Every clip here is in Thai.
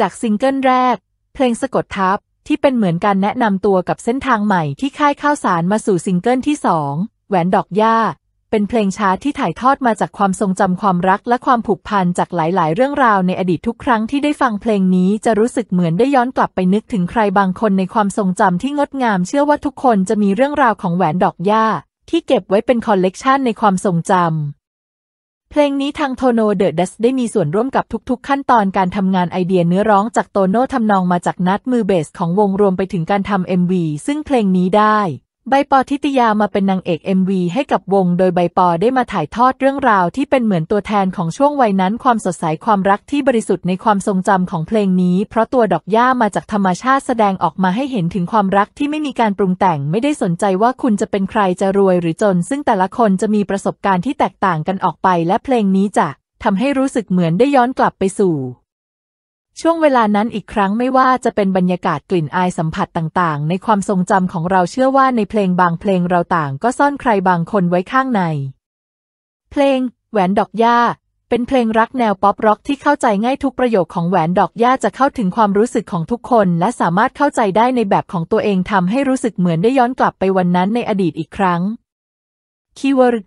จากซิงเกิลแรก เพลงสะกดทับที่เป็นเหมือนการแนะนำตัวกับเส้นทางใหม่ที่ค่ายข้าวสารมาสู่ซิงเกิลที่สองแหวนดอกหญ้า เป็นเพลงช้าที่ถ่ายทอดมาจากความทรงจำความรักและความผูกพันจากหลายๆ เรื่องราวในอดีตทุกครั้งที่ได้ฟังเพลงนี้จะรู้สึกเหมือนได้ย้อนกลับไปนึกถึงใครบางคนในความทรงจำที่งดงามเชื่อว่าทุกคนจะมีเรื่องราวของแหวนดอกหญ้าที่เก็บไว้เป็นคอลเลกชันในความทรงจำเพลงนี้ทางโทโนเดอะดัสได้มีส่วนร่วมกับทุกๆขั้นตอนการทำงานไอเดียเนื้อร้องจากโตโน่ทำนองมาจากนัดมือเบสของวงรวมไปถึงการทำ MV ซึ่งเพลงนี้ได้ใบปอทิตยามาเป็นนางเอก MV ให้กับวง โดยใบปอได้มาถ่ายทอดเรื่องราว ที่เป็นเหมือนตัวแทนของช่วงวัยนั้น ความสดใสความรักที่บริสุทธิ์ในความทรงจำของเพลงนี้ เพราะตัวดอกหญ้ามาจากธรรมชาติแสดงออกมาให้เห็นถึงความรักที่ไม่มีการปรุงแต่งไม่ได้สนใจว่าคุณจะเป็นใครจะรวยหรือจน ซึ่งแต่ละคนจะมีประสบการณ์ที่แตกต่างกันออกไป และเพลงนี้จะทำให้รู้สึกเหมือนได้ย้อนกลับไปสู่ช่วงเวลานั้นอีกครั้งไม่ว่าจะเป็นบรรยากาศกลิ่นอายสัมผัสต่างๆ ในความทรงจำของเราเชื่อว่าในเพลงบางเพลงเราต่างก็ซ่อนใครบางคนไว้ข้างใน เพลง แหวนดอกหญ้า เป็นเพลงรักแนวป๊อปร็อกที่เข้าใจง่ายทุกประโยคของแหวนดอกหญ้าจะเข้าถึงความรู้สึกของทุกคน และสามารถเข้าใจได้ในแบบของตัวเองทำให้รู้สึกเหมือนได้ย้อนกลับไปวันนั้นในอดีตอีกครั้งคีย์เวิร์ด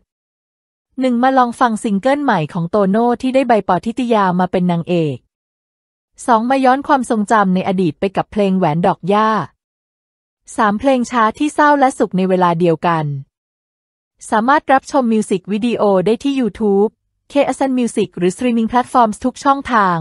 หนึ่งมาลองฟังซิงเกิลใหม่ของโตโน่ที่ได้ใบปอทิติยามาเป็นนางเอกสองมาย้อนความทรงจำในอดีตไปกับเพลงแหวนดอกหญ้ามเพลงช้าที่เศร้าและสุขในเวลาเดียวกัน สามารถรับชมมิวสิกวิดีโอได้ที่ YouTube KSN Music หรือสตรีมมิ่งแพลตฟอร์มทุกช่องทาง